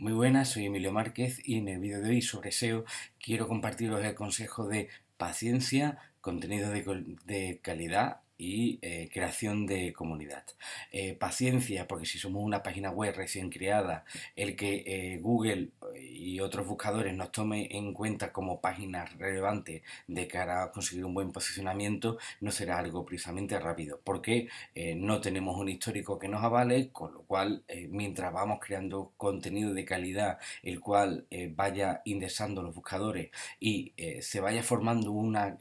Muy buenas, soy Emilio Márquez y en el vídeo de hoy sobre SEO quiero compartiros el consejo de paciencia, contenido de, de calidad y eh, creación de comunidad. Eh, paciencia, porque si somos una página web recién creada, el que eh, Google y otros buscadores nos tomen en cuenta como páginas relevantes de cara a conseguir un buen posicionamiento no será algo precisamente rápido, porque no tenemos un histórico que nos avale, con lo cual mientras vamos creando contenido de calidad, el cual vaya indexando los buscadores y se vaya formando una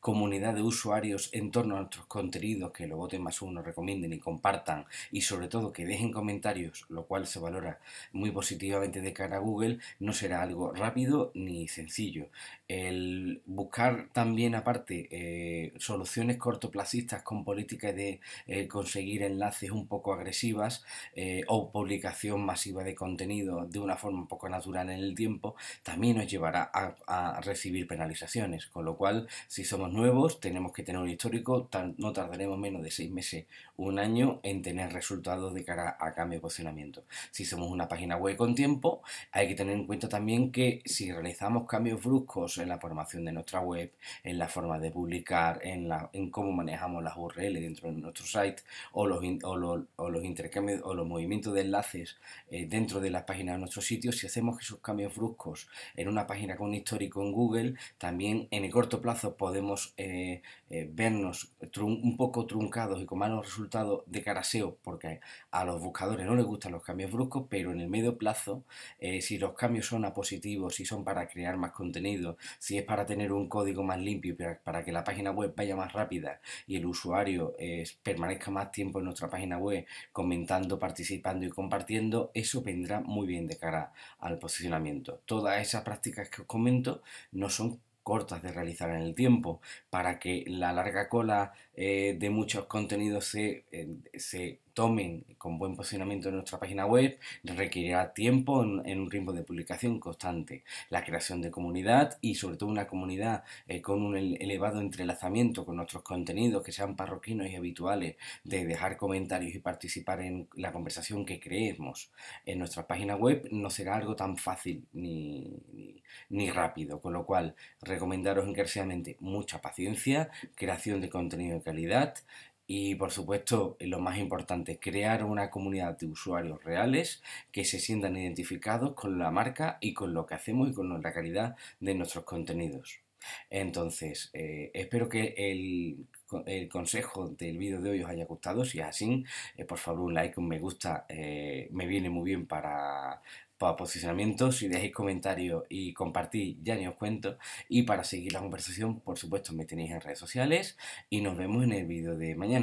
comunidad de usuarios en torno a nuestros contenidos que lo voten más uno, recomienden y compartan y sobre todo que dejen comentarios, lo cual se valora muy positivamente de cara a Google, no será algo rápido ni sencillo. El buscar también aparte eh, soluciones cortoplacistas con políticas de eh, conseguir enlaces un poco agresivas eh, o publicación masiva de contenido de una forma un poco natural en el tiempo, también nos llevará a recibir penalizaciones, con lo cual si somos nuevos tenemos que tener un histórico no tardaremos menos de seis meses, un año, en tener resultados de cara a cambio de posicionamiento. Si somos una página web con tiempo, hay que tener en cuenta también que si realizamos cambios bruscos en la formación de nuestra web, en la forma de publicar, en, la, en cómo manejamos las URL dentro de nuestro site o los, o los, intercambios o los movimientos de enlaces eh, dentro de las páginas de nuestro sitio, si hacemos esos cambios bruscos en una página con un histórico en Google, también en el corto plazo podemos eh, eh, vernos un poco truncados y con malos resultados de cara SEO, porque a los buscadores no les gustan los cambios bruscos, pero en el medio plazo, eh, si los cambios son a positivos, si son para crear más contenido, si es para tener un código más limpio, para, que la página web vaya más rápida y el usuario eh, permanezca más tiempo en nuestra página web comentando, participando y compartiendo, eso vendrá muy bien de cara al posicionamiento. Todas esas prácticas que os comento no son cortas de realizar en el tiempo, para que la larga cola eh, de muchos contenidos se eh, tomen con buen posicionamiento en nuestra página web requerirá tiempo en, un ritmo de publicación constante, la creación de comunidad y sobre todo una comunidad eh, con un elevado entrelazamiento con nuestros contenidos que sean parroquinos y habituales, de dejar comentarios y participar en la conversación que creemos en nuestra página web no será algo tan fácil ni, ni rápido, con lo cual recomendaros encarecidamente mucha paciencia, creación de contenido de calidad, y por supuesto, lo más importante, crear una comunidad de usuarios reales que se sientan identificados con la marca y con lo que hacemos y con la calidad de nuestros contenidos. Entonces, eh, espero que el, el consejo del vídeo de hoy os haya gustado. Si es así, eh, por favor un like, un me gusta, eh, me viene muy bien para, para posicionamiento. Si dejáis comentarios y compartís, ya ni os cuento. Y para seguir la conversación, por supuesto, me tenéis en redes sociales y nos vemos en el vídeo de mañana.